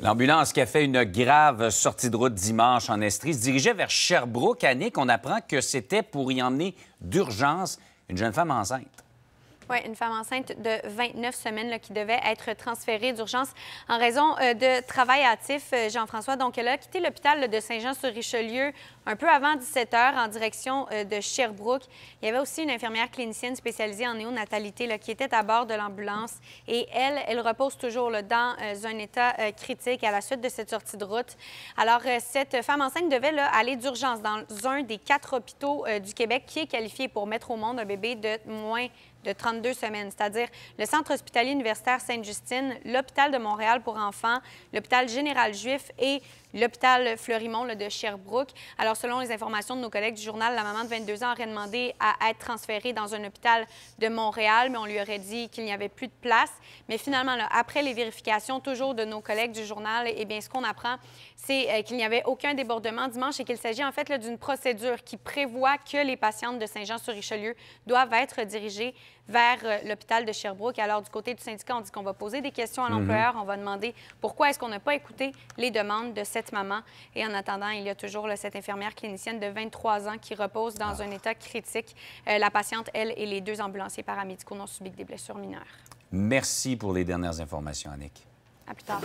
L'ambulance qui a fait une grave sortie de route dimanche en Estrie se dirigeait vers Sherbrooke. année on apprend que c'était pour y emmener d'urgence une jeune femme enceinte une femme enceinte de 29 semaines qui devait être transférée d'urgence en raison euh, de travail hâtif. Euh, Jean-François, donc elle a quitté l'hôpital de Saint-Jean-sur-Richelieu un peu avant 17 h en direction euh, de Sherbrooke. Il y avait aussi une infirmière clinicienne spécialisée en néonatalité qui était à bord de l'ambulance et elle, elle repose toujours dans un état critique à la suite de cette sortie de route. Alors, cette femme enceinte devait aller d'urgence dans un des quatre hôpitaux du Québec qui est qualifié pour mettre au monde un bébé de moins de 32 semaines, c'est-à-dire le Centre hospitalier universitaire Sainte-Justine, l'Hôpital de Montréal pour enfants, l'Hôpital général juif et l'hôpital Fleurimont de Sherbrooke. Alors, selon les informations de nos collègues du journal, la maman de 22 ans aurait demandé à être transférée dans un hôpital de Montréal, mais on lui aurait dit qu'il n'y avait plus de place. Mais finalement, après les vérifications, toujours de nos collègues du journal, eh bien, ce qu'on apprend, c'est euh, qu'il n'y avait aucun débordement dimanche et qu'il s'agit en fait d'une procédure qui prévoit que les patientes de Saint-Jean-sur-Richelieu doivent être dirigées vers euh, l'hôpital de Sherbrooke. Alors, du côté du syndicat, on dit qu'on va poser des questions à mhm. l'employeur. On va demander pourquoi est-ce qu'on n'a pas écouté les demandes de cette maman. Et en attendant, il y a toujours cette infirmière clinicienne de 23 ans qui repose dans ah. un état critique. Euh, la patiente, elle, et les deux ambulanciers paramédicaux n'ont subi que des blessures mineures. Merci pour les dernières informations, Annick. À plus tard.